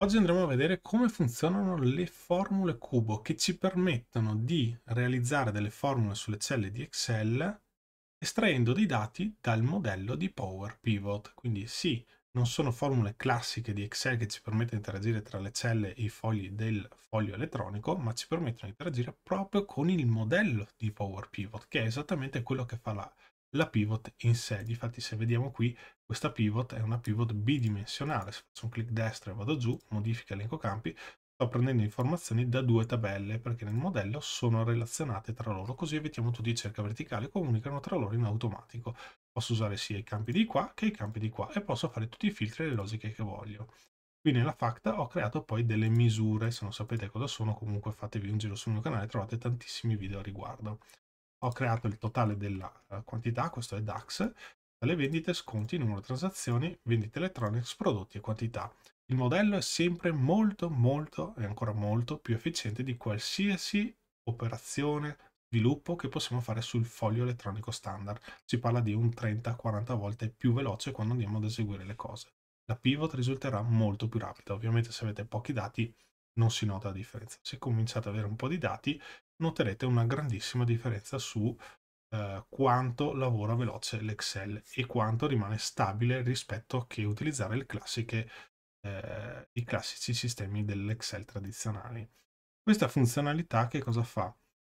Oggi andremo a vedere come funzionano le formule cubo che ci permettono di realizzare delle formule sulle celle di Excel estraendo dei dati dal modello di Power Pivot. Quindi sì, non sono formule classiche di Excel che ci permettono di interagire tra le celle e i fogli del foglio elettronico, ma ci permettono di interagire proprio con il modello di Power Pivot, che è esattamente quello che fa la la pivot in sé. Difatti se vediamo qui, questa pivot è una pivot bidimensionale. Se faccio un clic destro e vado giù, modifica elenco campi, sto prendendo informazioni da due tabelle perché nel modello sono relazionate tra loro, così evitiamo tutti i cerca verticali, comunicano tra loro in automatico. Posso usare sia i campi di qua che i campi di qua e posso fare tutti i filtri e le logiche che voglio. Qui nella FACTA ho creato poi delle misure, se non sapete cosa sono comunque fatevi un giro sul mio canale, trovate tantissimi video a riguardo ho creato il totale della eh, quantità, questo è DAX, dalle vendite, sconti, numero di transazioni, vendite electronics, prodotti e quantità. Il modello è sempre molto, molto e ancora molto più efficiente di qualsiasi operazione, sviluppo che possiamo fare sul foglio elettronico standard. Si parla di un 30-40 volte più veloce quando andiamo ad eseguire le cose. La pivot risulterà molto più rapida. Ovviamente se avete pochi dati non si nota la differenza. Se cominciate ad avere un po' di dati noterete una grandissima differenza su eh, quanto lavora veloce l'Excel e quanto rimane stabile rispetto a che utilizzare classiche, eh, i classici sistemi dell'Excel tradizionali. Questa funzionalità che cosa fa?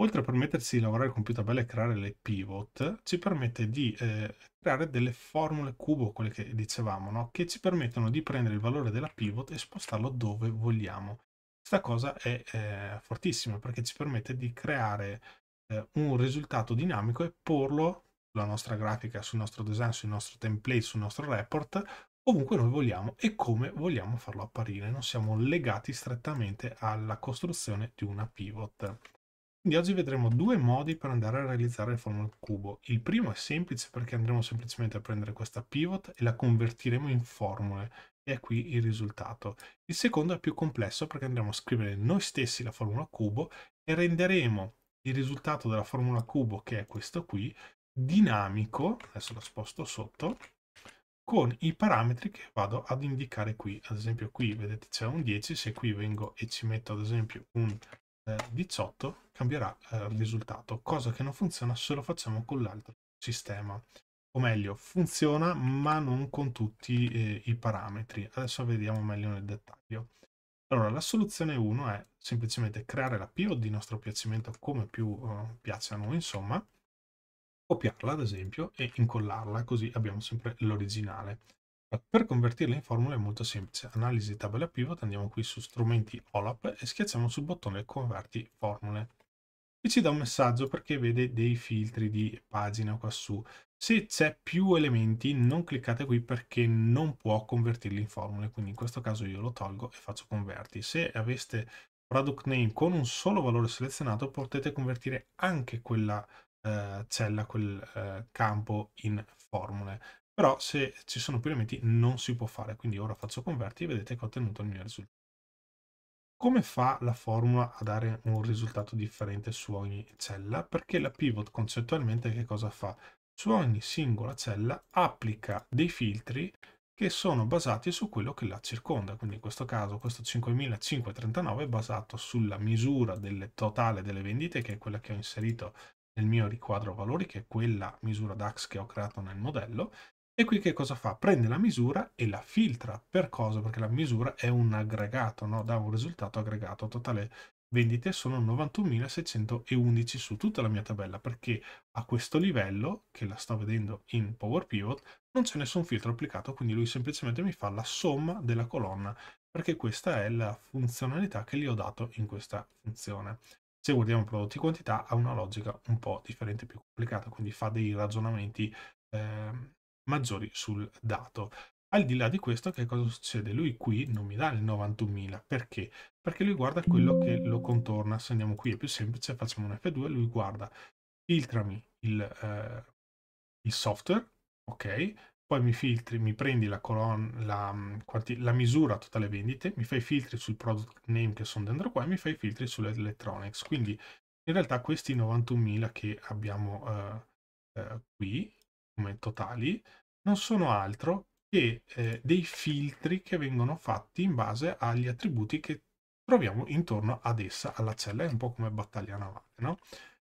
Oltre a permetterci di lavorare con più tabelle e creare le pivot, ci permette di eh, creare delle formule cubo, quelle che dicevamo, no? che ci permettono di prendere il valore della pivot e spostarlo dove vogliamo. Questa cosa è eh, fortissima perché ci permette di creare eh, un risultato dinamico e porlo sulla nostra grafica, sul nostro design, sul nostro template, sul nostro report, ovunque noi vogliamo e come vogliamo farlo apparire. Non siamo legati strettamente alla costruzione di una pivot. Quindi oggi vedremo due modi per andare a realizzare il forma cubo. Il primo è semplice perché andremo semplicemente a prendere questa pivot e la convertiremo in formule e è qui il risultato. Il secondo è più complesso perché andremo a scrivere noi stessi la formula cubo e renderemo il risultato della formula cubo, che è questo qui, dinamico, adesso lo sposto sotto, con i parametri che vado ad indicare qui. Ad esempio qui vedete c'è un 10, se qui vengo e ci metto ad esempio un 18 eh, cambierà eh, il risultato, cosa che non funziona se lo facciamo con l'altro sistema. O meglio, funziona ma non con tutti eh, i parametri. Adesso vediamo meglio nel dettaglio. Allora, la soluzione 1 è semplicemente creare la PO di nostro piacimento come più eh, piace a noi, insomma, copiarla ad esempio e incollarla, così abbiamo sempre l'originale. Per convertirle in formule è molto semplice. Analisi tabella pivot, andiamo qui su strumenti OLAP e schiacciamo sul bottone converti formule. Qui ci dà un messaggio perché vede dei filtri di pagina quassù. Se c'è più elementi non cliccate qui perché non può convertirli in formule, quindi in questo caso io lo tolgo e faccio converti. Se aveste product name con un solo valore selezionato potete convertire anche quella eh, cella, quel eh, campo in formule però se ci sono più elementi non si può fare, quindi ora faccio converti e vedete che ho ottenuto il mio risultato. Come fa la formula a dare un risultato differente su ogni cella? Perché la pivot concettualmente che cosa fa? Su ogni singola cella applica dei filtri che sono basati su quello che la circonda, quindi in questo caso questo 5539 è basato sulla misura del totale delle vendite, che è quella che ho inserito nel mio riquadro valori, che è quella misura DAX che ho creato nel modello, e qui che cosa fa? Prende la misura e la filtra. Per cosa? Perché la misura è un aggregato, no? dà un risultato aggregato. Totale vendite sono 91.611 su tutta la mia tabella, perché a questo livello, che la sto vedendo in Power Pivot, non c'è nessun filtro applicato, quindi lui semplicemente mi fa la somma della colonna, perché questa è la funzionalità che gli ho dato in questa funzione. Se guardiamo prodotti quantità ha una logica un po' differente, più complicata, quindi fa dei ragionamenti... Eh, maggiori sul dato. Al di là di questo, che cosa succede? Lui qui non mi dà il 91.000, perché? Perché lui guarda quello che lo contorna, se andiamo qui è più semplice, facciamo un F2, lui guarda, filtrami il, eh, il software, ok? Poi mi filtri, mi prendi la, colonna, la, mm, la misura totale vendite, mi fai filtri sul product name che sono dentro qua e mi fai filtri sull'electronics. Quindi in realtà questi 91.000 che abbiamo eh, eh, qui come totali non sono altro che eh, dei filtri che vengono fatti in base agli attributi che troviamo intorno ad essa, alla cella, è un po' come battaglia navale, no?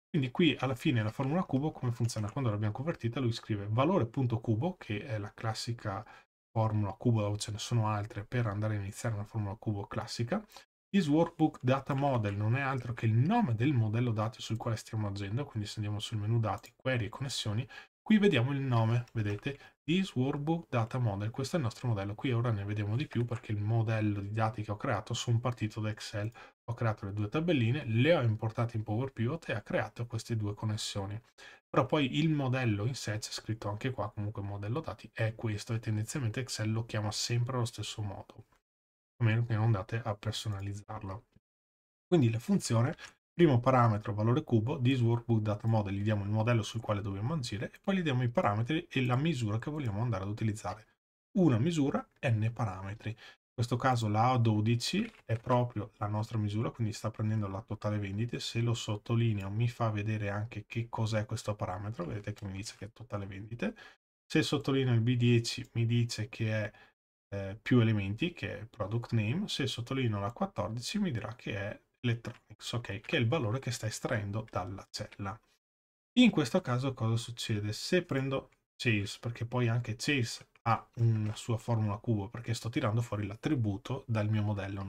Quindi qui alla fine la formula cubo come funziona? Quando l'abbiamo convertita lui scrive valore.cubo, che è la classica formula cubo, ce ne sono altre per andare a iniziare una formula cubo classica, This workbook data model non è altro che il nome del modello dati sul quale stiamo agendo, quindi se andiamo sul menu dati, query e connessioni, Qui vediamo il nome, vedete, di Workbook Data Model. Questo è il nostro modello. Qui ora ne vediamo di più perché il modello di dati che ho creato sono partito da Excel. Ho creato le due tabelline, le ho importate in Power Pivot e ha creato queste due connessioni. Però poi il modello in sé, c'è scritto anche qua, comunque modello dati, è questo e tendenzialmente Excel lo chiama sempre allo stesso modo, a meno che non andate a personalizzarlo. Quindi la funzione Primo parametro valore cubo, this workbook data model, gli diamo il modello sul quale dobbiamo agire e poi gli diamo i parametri e la misura che vogliamo andare ad utilizzare. Una misura, n parametri. In questo caso la A12 è proprio la nostra misura, quindi sta prendendo la totale vendite. Se lo sottolineo mi fa vedere anche che cos'è questo parametro, vedete che mi dice che è totale vendite. Se sottolineo il B10 mi dice che è eh, più elementi, che è product name. Se sottolineo la 14 mi dirà che è electronics, ok, che è il valore che sta estraendo dalla cella. In questo caso cosa succede? Se prendo chase, perché poi anche chase ha una sua formula cubo, perché sto tirando fuori l'attributo dal mio modello.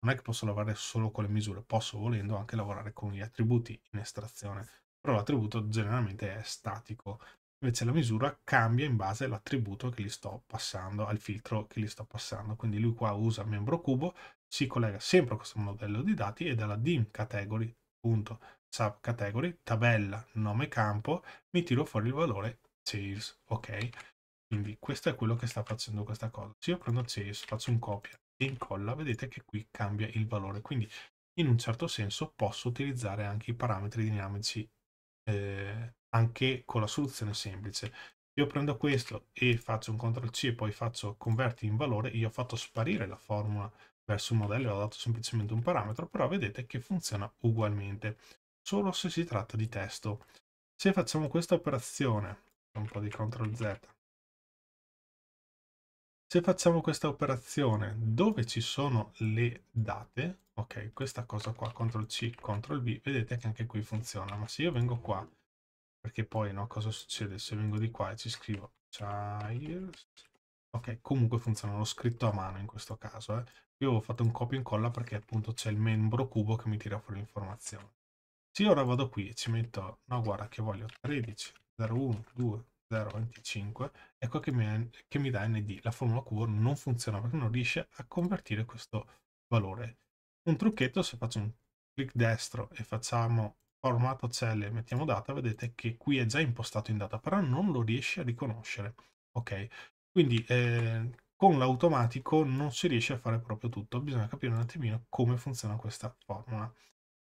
Non è che posso lavorare solo con le misure, posso volendo anche lavorare con gli attributi in estrazione, però l'attributo generalmente è statico. Invece la misura cambia in base all'attributo che gli sto passando, al filtro che gli sto passando. Quindi lui qua usa membro cubo, si collega sempre a questo modello di dati e dalla dim category punto subcategory tabella nome campo mi tiro fuori il valore sales ok quindi questo è quello che sta facendo questa cosa se io prendo sales faccio un copia e incolla vedete che qui cambia il valore quindi in un certo senso posso utilizzare anche i parametri dinamici eh, anche con la soluzione semplice io prendo questo e faccio un CTRL C e poi faccio converti in valore, io ho fatto sparire la formula verso il modello ho dato semplicemente un parametro, però vedete che funziona ugualmente, solo se si tratta di testo. Se facciamo questa operazione, un po' di CTRL Z, se facciamo questa operazione dove ci sono le date, ok, questa cosa qua, CTRL C, CTRL V, vedete che anche qui funziona, ma se io vengo qua, perché poi no, cosa succede se vengo di qua e ci scrivo child Ok, comunque funziona lo scritto a mano in questo caso. Eh. Io ho fatto un copia e incolla perché appunto c'è il membro cubo che mi tira fuori l'informazione. Se io ora vado qui e ci metto, no guarda che voglio 13, 01, 2, 0,25, ecco che mi, che mi, dà ND. La formula cubo non funziona perché non riesce a convertire questo valore. Un trucchetto, se faccio un clic destro e facciamo formato cell e mettiamo data, vedete che qui è già impostato in data, però non lo riesce a riconoscere. Ok, quindi eh, con l'automatico non si riesce a fare proprio tutto, bisogna capire un attimino come funziona questa formula.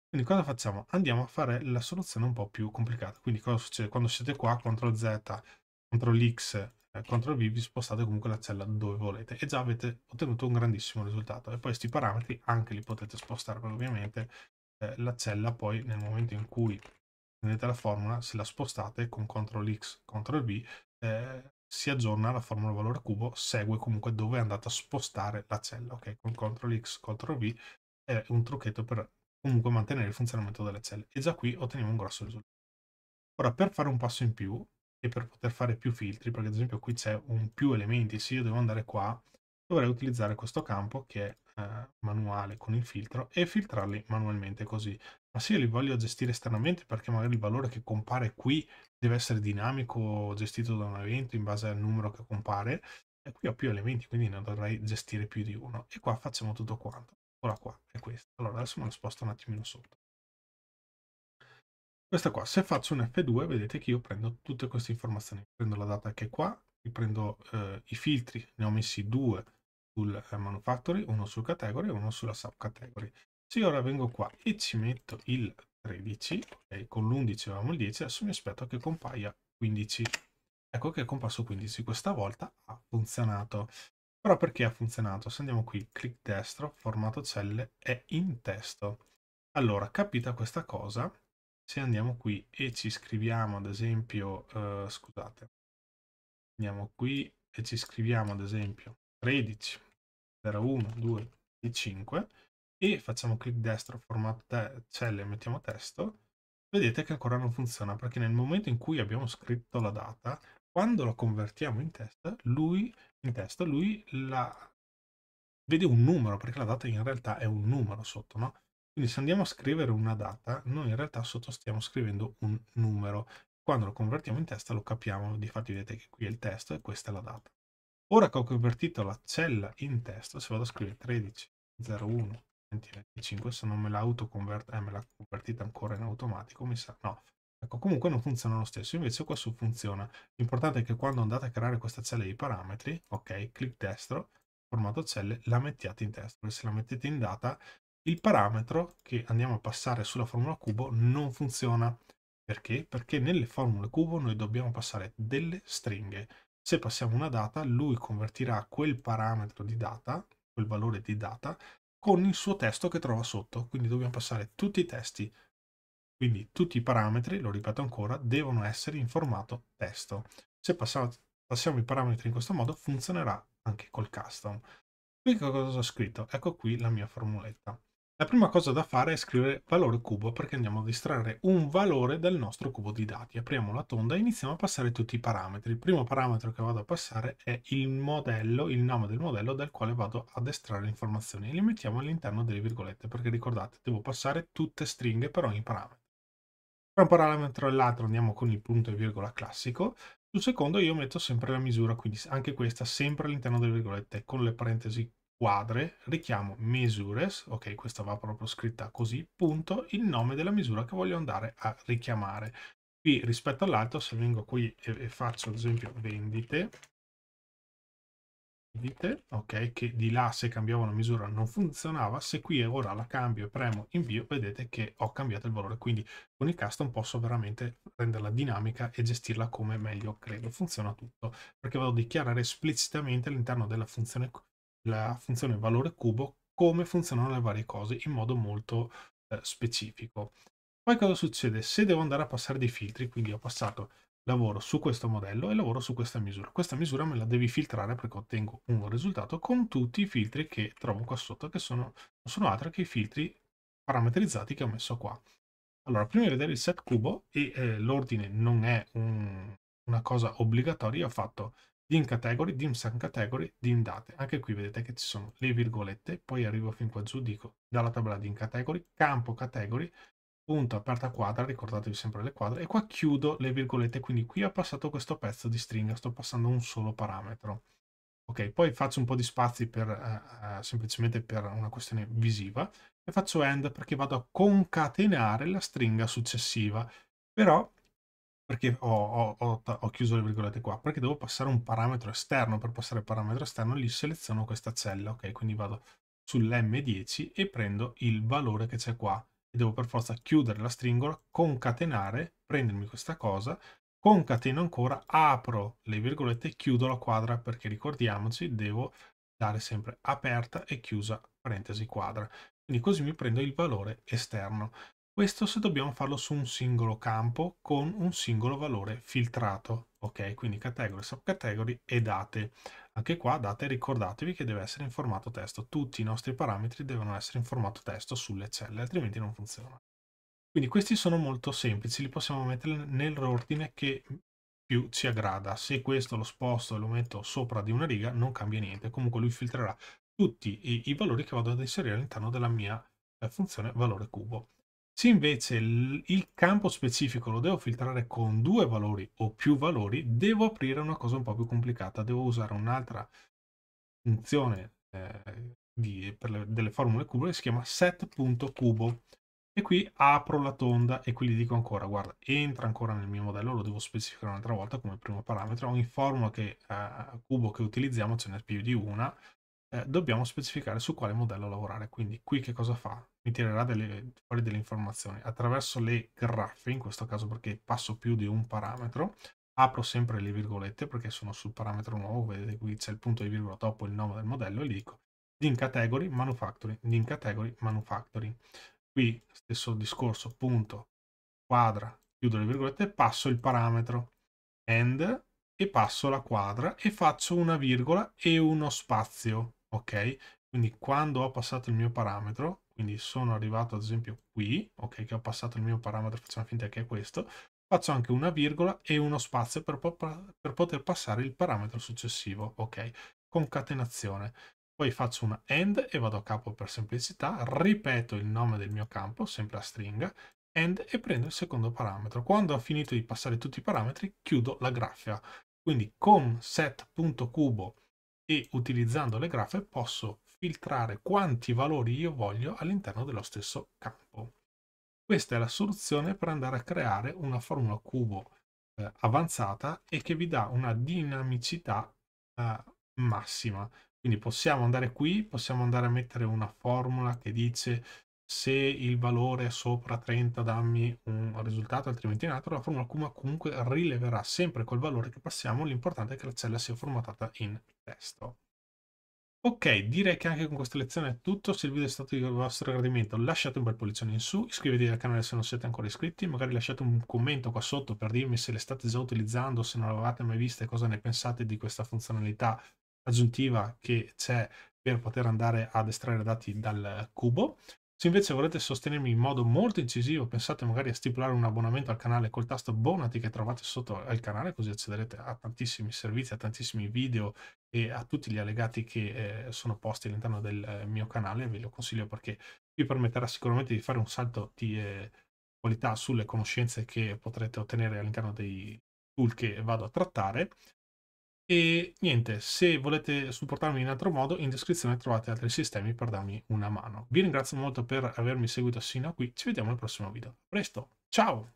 Quindi cosa facciamo? Andiamo a fare la soluzione un po' più complicata. Quindi cosa succede? Quando siete qua, CTRL Z, CTRL X, eh, CTRL V, vi spostate comunque la cella dove volete e già avete ottenuto un grandissimo risultato. E poi questi parametri anche li potete spostare, ovviamente eh, la cella poi nel momento in cui prendete la formula, se la spostate con CTRL X, CTRL V, eh, si aggiorna la formula valore cubo, segue comunque dove è andata a spostare la cella, ok? Con CTRL X, CTRL V è un trucchetto per comunque mantenere il funzionamento delle celle e già qui otteniamo un grosso risultato. Ora per fare un passo in più e per poter fare più filtri, perché ad esempio qui c'è un più elementi, se io devo andare qua dovrei utilizzare questo campo che è eh, manuale con il filtro e filtrarli manualmente così ma sì, li voglio gestire esternamente perché magari il valore che compare qui deve essere dinamico, gestito da un evento in base al numero che compare, e qui ho più elementi, quindi ne dovrei gestire più di uno. E qua facciamo tutto quanto. Ora qua è questo. Allora adesso me lo sposto un attimino sotto. Questa qua, se faccio un F2, vedete che io prendo tutte queste informazioni. Prendo la data che è qua, prendo eh, i filtri, ne ho messi due sul eh, manufactory, uno sul category e uno sulla subcategory. Se io ora vengo qua e ci metto il 13, okay, con l'11 avevamo il 10, adesso mi aspetto che compaia 15. Ecco che è comparso 15, questa volta ha funzionato. Però perché ha funzionato? Se andiamo qui, clic destro, formato celle, è in testo. Allora, capita questa cosa, se andiamo qui e ci scriviamo ad esempio, eh, scusate, andiamo qui e ci scriviamo ad esempio 13, 0, 1, 2 e 5, e facciamo clic destro, format te celle, mettiamo testo, vedete che ancora non funziona perché nel momento in cui abbiamo scritto la data, quando la convertiamo in, testa, lui, in testa lui la vede un numero, perché la data in realtà è un numero sotto, no? Quindi se andiamo a scrivere una data, noi in realtà sotto stiamo scrivendo un numero. Quando lo convertiamo in testa lo capiamo, difatti vedete che qui è il testo e questa è la data. Ora che ho convertito la cella in testo, se vado a scrivere 1301 5 se non me l'auto converte, eh, me l'ha convertita ancora in automatico, mi sa, no. Ecco, comunque non funziona lo stesso, invece qua su funziona. L'importante è che quando andate a creare questa cella di parametri, ok, clic destro, formato celle, la mettiate in testa perché se la mettete in data, il parametro che andiamo a passare sulla formula cubo non funziona. Perché? Perché nelle formule cubo noi dobbiamo passare delle stringhe. Se passiamo una data, lui convertirà quel parametro di data, quel valore di data, con il suo testo che trova sotto. Quindi dobbiamo passare tutti i testi, quindi tutti i parametri, lo ripeto ancora, devono essere in formato testo. Se passiamo, passiamo i parametri in questo modo funzionerà anche col custom. Qui cosa ho scritto? Ecco qui la mia formuletta. La prima cosa da fare è scrivere valore cubo perché andiamo ad estrarre un valore dal nostro cubo di dati. Apriamo la tonda e iniziamo a passare tutti i parametri. Il primo parametro che vado a passare è il modello, il nome del modello dal quale vado ad estrarre le informazioni. E li mettiamo all'interno delle virgolette perché ricordate, devo passare tutte stringhe per ogni parametro. Tra un parametro e l'altro andiamo con il punto e virgola classico. Sul secondo io metto sempre la misura, quindi anche questa sempre all'interno delle virgolette con le parentesi quadre, richiamo misures, ok questa va proprio scritta così, punto, il nome della misura che voglio andare a richiamare. Qui rispetto all'altro se vengo qui e, e faccio ad esempio vendite, Dite, ok, che di là se cambiavo una misura non funzionava, se qui ora la cambio e premo invio, vedete che ho cambiato il valore, quindi con il custom posso veramente renderla dinamica e gestirla come meglio credo, funziona tutto, perché vado a dichiarare esplicitamente all'interno della funzione la funzione valore cubo come funzionano le varie cose in modo molto eh, specifico. Poi cosa succede? Se devo andare a passare dei filtri, quindi ho passato lavoro su questo modello e lavoro su questa misura. Questa misura me la devi filtrare perché ottengo un risultato con tutti i filtri che trovo qua sotto, che sono, non sono altro che i filtri parametrizzati che ho messo qua. Allora, prima di vedere il set cubo, e eh, l'ordine non è un, una cosa obbligatoria, ho fatto dim category, dim sum category, dim date. Anche qui vedete che ci sono le virgolette, poi arrivo fin qua giù, dico dalla tabella dim category, campo category, punto aperta quadra, ricordatevi sempre le quadre, e qua chiudo le virgolette, quindi qui ho passato questo pezzo di stringa, sto passando un solo parametro. Ok, poi faccio un po' di spazi per, uh, semplicemente per una questione visiva e faccio end perché vado a concatenare la stringa successiva. Però perché ho, ho, ho, ho, chiuso le virgolette qua, perché devo passare un parametro esterno, per passare il parametro esterno lì seleziono questa cella, ok? Quindi vado sull'M10 e prendo il valore che c'è qua e devo per forza chiudere la stringola, concatenare, prendermi questa cosa, concateno ancora, apro le virgolette e chiudo la quadra perché ricordiamoci devo dare sempre aperta e chiusa parentesi quadra. Quindi così mi prendo il valore esterno. Questo se dobbiamo farlo su un singolo campo con un singolo valore filtrato. Ok, quindi category, subcategory e date. Anche qua date ricordatevi che deve essere in formato testo. Tutti i nostri parametri devono essere in formato testo sulle celle, altrimenti non funziona. Quindi questi sono molto semplici, li possiamo mettere nell'ordine che più ci aggrada. Se questo lo sposto e lo metto sopra di una riga non cambia niente, comunque lui filtrerà tutti i, i valori che vado ad inserire all'interno della mia eh, funzione valore cubo. Se invece il campo specifico lo devo filtrare con due valori o più valori, devo aprire una cosa un po' più complicata, devo usare un'altra funzione eh, di, le, delle formule cubo che si chiama set.cubo e qui apro la tonda e qui gli dico ancora guarda entra ancora nel mio modello lo devo specificare un'altra volta come primo parametro ogni formula che, eh, cubo che utilizziamo ce n'è più di una eh, dobbiamo specificare su quale modello lavorare quindi qui che cosa fa mi tirerà delle, fuori delle informazioni attraverso le graffe, in questo caso perché passo più di un parametro, apro sempre le virgolette perché sono sul parametro nuovo, vedete qui c'è il punto di virgola dopo il nome del modello e gli dico din category manufacturing, din category manufacturing. Qui stesso discorso, punto, quadra, chiudo le virgolette, passo il parametro end e passo la quadra e faccio una virgola e uno spazio, ok? Quindi quando ho passato il mio parametro quindi sono arrivato ad esempio qui, ok, che ho passato il mio parametro facciamo finta che è questo, faccio anche una virgola e uno spazio per, po per poter passare il parametro successivo, ok, concatenazione. Poi faccio una end e vado a capo per semplicità, ripeto il nome del mio campo, sempre a stringa, end e prendo il secondo parametro. Quando ho finito di passare tutti i parametri, chiudo la graffia. Quindi con set.cubo e utilizzando le graffe posso filtrare quanti valori io voglio all'interno dello stesso campo. Questa è la soluzione per andare a creare una formula cubo eh, avanzata e che vi dà una dinamicità eh, massima. Quindi possiamo andare qui, possiamo andare a mettere una formula che dice se il valore è sopra 30 dammi un risultato, altrimenti in altro, la formula Kuma comunque rileverà sempre col valore che passiamo, l'importante è che la cella sia formatata in testo. Ok, direi che anche con questa lezione è tutto, se il video è stato di vostro gradimento lasciate un bel pollizione in su, iscrivetevi al canale se non siete ancora iscritti, magari lasciate un commento qua sotto per dirmi se le state già utilizzando, se non l'avevate mai vista e cosa ne pensate di questa funzionalità aggiuntiva che c'è per poter andare ad estrarre dati dal cubo. Se invece volete sostenermi in modo molto incisivo, pensate magari a stipulare un abbonamento al canale col tasto Bonati che trovate sotto al canale, così accederete a tantissimi servizi, a tantissimi video e a tutti gli allegati che eh, sono posti all'interno del eh, mio canale. Ve lo consiglio perché vi permetterà sicuramente di fare un salto di eh, qualità sulle conoscenze che potrete ottenere all'interno dei tool che vado a trattare. E niente, se volete supportarmi in altro modo, in descrizione trovate altri sistemi per darmi una mano. Vi ringrazio molto per avermi seguito sino a qui, ci vediamo al prossimo video. A presto, ciao!